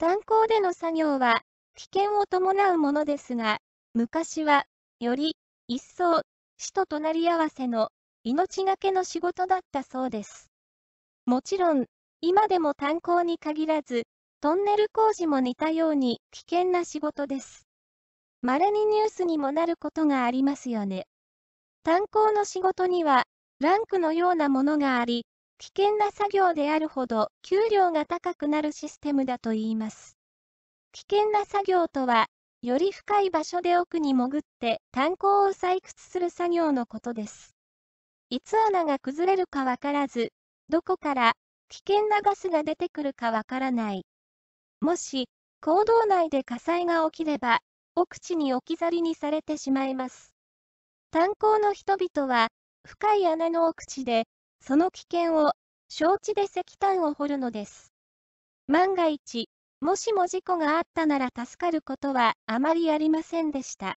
炭鉱での作業は危険を伴うものですが、昔はより一層死と隣り合わせの命がけの仕事だったそうです。もちろん、今でも炭鉱に限らず、トンネル工事も似たように危険な仕事です。稀にニュースにもなることがありますよね。炭鉱の仕事には、ランクのようなものがあり、危険な作業であるほど給料が高くなるシステムだと言います。危険な作業とは、より深い場所で奥に潜って炭鉱を採掘する作業のことです。いつ穴が崩れるかわからず、どこから危険なガスが出てくるかわからない。もし、坑道内で火災が起きれば、奥地に置き去りにされてしまいます。炭鉱の人々は、深い穴の奥地でその危険を承知で石炭を掘るのです。万が一、もしも事故があったなら助かることはあまりありませんでした。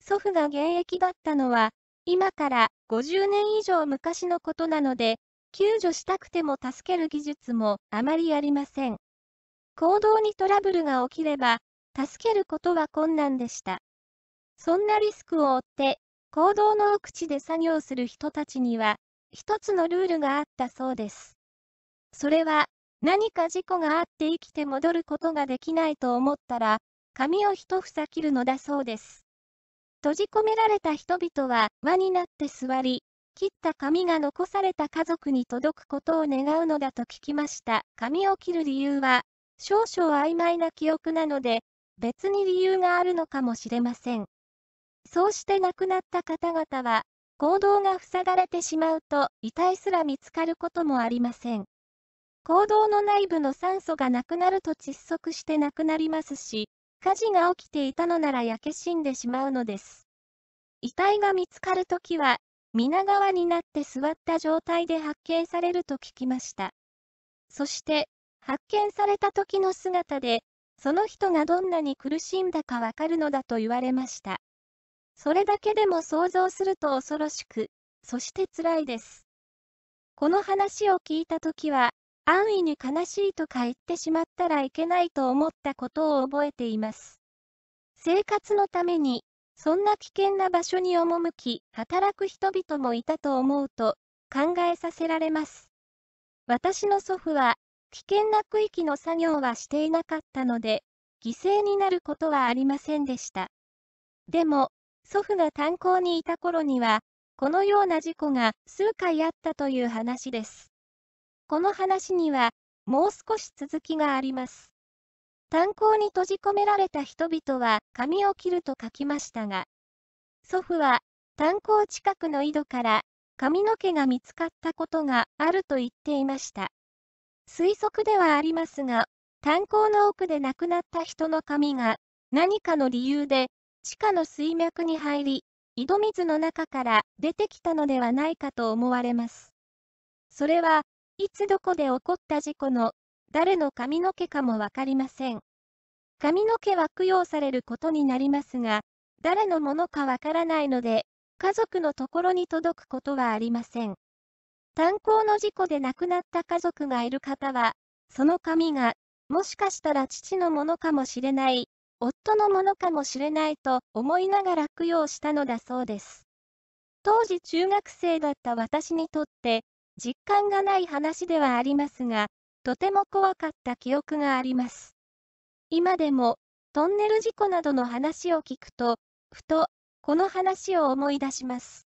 祖父が現役だったのは、今から50年以上昔のことなので、救助したくても助ける技術もあまりありません。行動にトラブルが起きれば、助けることは困難でした。そんなリスクを負って、行動の奥地で作業する人たちには、一つのルールがあったそうです。それは、何か事故があって生きて戻ることができないと思ったら、髪を一房切るのだそうです。閉じ込められた人々は輪になって座り、切った髪が残された家族に届くことを願うのだと聞きました。髪を切る理由は、少々曖昧な記憶なので、別に理由があるのかもしれません。そうして亡くなった方々は、行動が塞がれてしまうと遺体すら見つかることもありません。行動の内部の酸素がなくなると窒息してなくなりますし、火事が起きていたのなら焼け死んでしまうのです。遺体が見つかるときは、皆川になって座った状態で発見されると聞きました。そして、発見された時の姿で、その人がどんなに苦しんだかわかるのだと言われました。それだけでも想像すると恐ろしく、そして辛いです。この話を聞いたときは、安易に悲しいとか言ってしまったらいけないと思ったことを覚えています。生活のために、そんな危険な場所に赴き、働く人々もいたと思うと、考えさせられます。私の祖父は、危険な区域の作業はしていなかったので、犠牲になることはありませんでした。でも、祖父が炭鉱にいた頃には、このような事故が数回あったという話です。この話には、もう少し続きがあります。炭鉱に閉じ込められた人々は髪を切ると書きましたが、祖父は炭鉱近くの井戸から髪の毛が見つかったことがあると言っていました。推測ではありますが、炭鉱の奥で亡くなった人の髪が何かの理由で地下の水脈に入り、井戸水の中から出てきたのではないかと思われます。それはいつどこで起こった事故の誰の髪の毛かも分かりません。髪の毛は供養されることになりますが、誰のものかわからないので、家族のところに届くことはありません。炭鉱の事故で亡くなった家族がいる方は、その髪が、もしかしたら父のものかもしれない、夫のものかもしれないと思いながら供養したのだそうです。当時中学生だった私にとって、実感がない話ではありますが、とても怖かった記憶があります。今でも、トンネル事故などの話を聞くと、ふと、この話を思い出します。